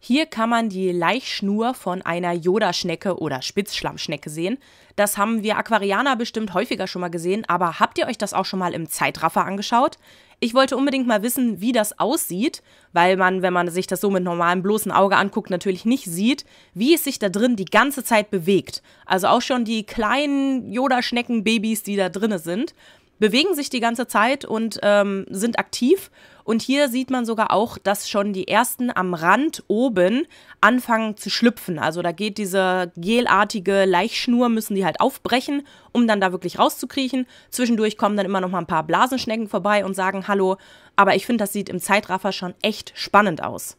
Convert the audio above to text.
Hier kann man die Laichschnur von einer Yoda-Schnecke oder Spitzschlammschnecke sehen. Das haben wir Aquarianer bestimmt häufiger schon mal gesehen, aber habt ihr euch das auch schon mal im Zeitraffer angeschaut? Ich wollte unbedingt mal wissen, wie das aussieht, weil man, wenn man sich das so mit normalem bloßen Auge anguckt, natürlich nicht sieht, wie es sich da drin die ganze Zeit bewegt. Also auch schon die kleinen yoda schnecken babys die da drinne sind bewegen sich die ganze Zeit und ähm, sind aktiv. Und hier sieht man sogar auch, dass schon die ersten am Rand oben anfangen zu schlüpfen. Also da geht diese gelartige Laichschnur, müssen die halt aufbrechen, um dann da wirklich rauszukriechen. Zwischendurch kommen dann immer noch mal ein paar Blasenschnecken vorbei und sagen Hallo. Aber ich finde, das sieht im Zeitraffer schon echt spannend aus.